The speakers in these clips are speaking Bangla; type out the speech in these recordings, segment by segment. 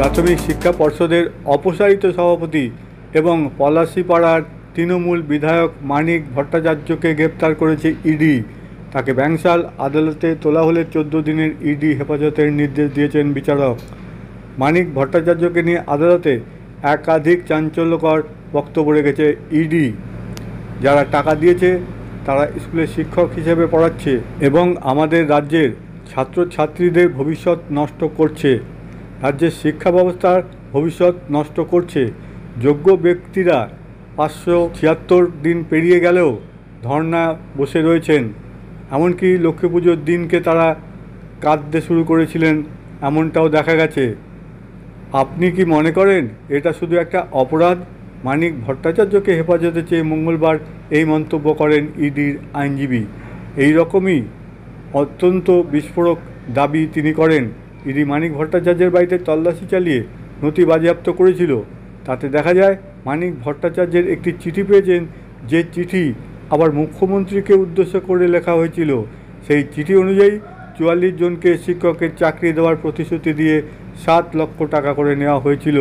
প্রাথমিক শিক্ষা পর্ষদের অপসারিত সভাপতি এবং পলাশিপাড়ার তৃণমূল বিধায়ক মানিক ভট্টাচার্যকে গ্রেপ্তার করেছে ইডি তাকে ব্যাংসাল আদালতে তোলা হলে চোদ্দ দিনের ইডি হেফাজতের নির্দেশ দিয়েছেন বিচারক মানিক ভট্টাচার্যকে নিয়ে আদালতে একাধিক চাঞ্চল্যকর বক্তব্য রেখেছে ইডি যারা টাকা দিয়েছে তারা স্কুলে শিক্ষক হিসেবে পড়াচ্ছে এবং আমাদের রাজ্যের ছাত্রছাত্রীদের ভবিষ্যৎ নষ্ট করছে রাজ্যের শিক্ষা ব্যবস্থার ভবিষ্যৎ নষ্ট করছে যোগ্য ব্যক্তিরা পাঁচশো ছিয়াত্তর দিন পেরিয়ে গেলেও ধর্না বসে রয়েছেন এমনকি লক্ষ্মী পুজোর দিনকে তারা কাঁদতে শুরু করেছিলেন এমনটাও দেখা গেছে আপনি কি মনে করেন এটা শুধু একটা অপরাধ মানিক ভট্টাচার্যকে হেফাজতে চেয়ে মঙ্গলবার এই মন্তব্য করেন ইডির আইনজীবী এই রকমই অত্যন্ত বিস্ফোরক দাবি তিনি করেন ইডি মানিক ভট্টাচার্যের বাড়িতে তল্লাশি চালিয়ে নথি বাজেয়াপ্ত করেছিল তাতে দেখা যায় মানিক ভট্টাচার্যের একটি চিঠি পেয়েছেন যে চিঠি আবার মুখ্যমন্ত্রীকে উদ্দেশ্য করে লেখা হয়েছিল সেই চিঠি অনুযায়ী চুয়াল্লিশ জনকে শিক্ষকের চাকরি দেওয়ার প্রতিশ্রুতি দিয়ে সাত লক্ষ টাকা করে নেওয়া হয়েছিল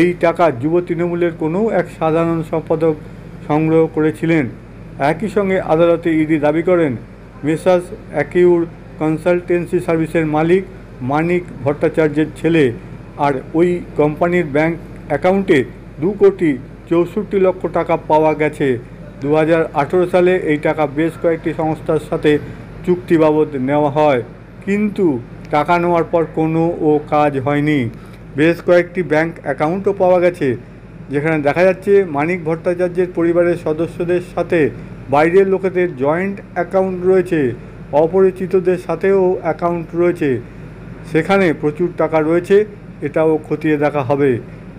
এই টাকা যুব তৃণমূলের কোনো এক সাধারণ সম্পাদক সংগ্রহ করেছিলেন একই সঙ্গে আদালতে ইডি দাবি করেন মেসাস অ্যাকিউর কনসালটেন্সি সার্ভিসের মালিক মানিক ভট্টাচার্যের ছেলে আর ওই কোম্পানির ব্যাংক অ্যাকাউন্টে দু কোটি চৌষট্টি লক্ষ টাকা পাওয়া গেছে দু সালে এই টাকা বেশ কয়েকটি সংস্থার সাথে চুক্তি বাবদ নেওয়া হয় কিন্তু টাকা নেওয়ার পর কোনো ও কাজ হয়নি বেশ কয়েকটি ব্যাংক অ্যাকাউন্টও পাওয়া গেছে যেখানে দেখা যাচ্ছে মানিক ভট্টাচার্যের পরিবারের সদস্যদের সাথে বাইরের লোকেদের জয়েন্ট অ্যাকাউন্ট রয়েছে অপরিচিতদের সাথেও অ্যাকাউন্ট রয়েছে সেখানে প্রচুর টাকা রয়েছে এটাও খতিয়ে দেখা হবে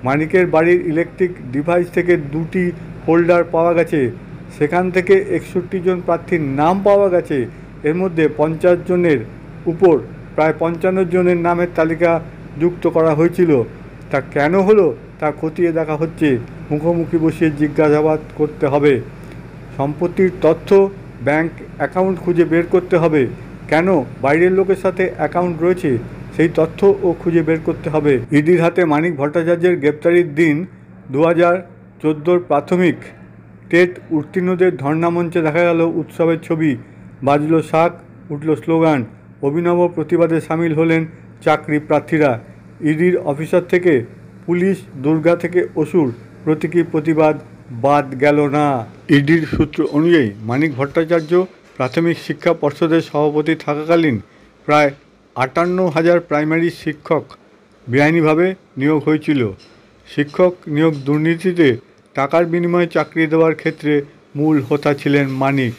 মানিকের বাড়ির ইলেকট্রিক ডিভাইস থেকে দুটি হোল্ডার পাওয়া গেছে সেখান থেকে একষট্টি জন প্রার্থীর নাম পাওয়া গেছে এর মধ্যে পঞ্চাশ জনের উপর প্রায় পঞ্চান্ন জনের নামের তালিকা যুক্ত করা হয়েছিল তা কেন হলো তা খতিয়ে দেখা হচ্ছে মুখোমুখি বসিয়ে জিজ্ঞাসাবাদ করতে হবে সম্পত্তির তথ্য ব্যাংক অ্যাকাউন্ট খুঁজে বের করতে হবে কেন বাইরের লোকের সাথে অ্যাকাউন্ট রয়েছে সেই তথ্য ও খুঁজে বের করতে হবে ইডির হাতে মানিক ভট্টাচার্যের গ্রেপ্তারির দিন দু হাজার চোদ্দোর প্রাথমিক টেট উত্তীর্ণদের ধর্ণামঞ্চে দেখা গেল উৎসবের ছবি বাজল শাক উঠল স্লোগান অভিনব প্রতিবাদে সামিল হলেন চাকরি প্রার্থীরা ইডির অফিসার থেকে পুলিশ দুর্গা থেকে অসুর প্রতীকী প্রতিবাদ বাদ গেল না ইডির সূত্র অনুযায়ী মানিক ভট্টাচার্য প্রাথমিক শিক্ষা পর্ষদের সভাপতি থাকাকালীন প্রায় আটান্ন হাজার প্রাইমারি শিক্ষক বেআইনিভাবে নিয়োগ হয়েছিল শিক্ষক নিয়োগ দুর্নীতিতে টাকার বিনিময়ে চাকরি দেওয়ার ক্ষেত্রে মূল হোতা ছিলেন মানিক